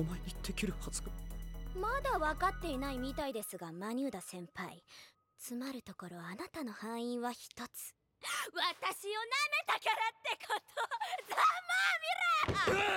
お前にできるはずがまだ分かっていないみたいですがマニューダ先輩つまるところあなたの敗因は一つ 私を舐めたからってことざまあみれ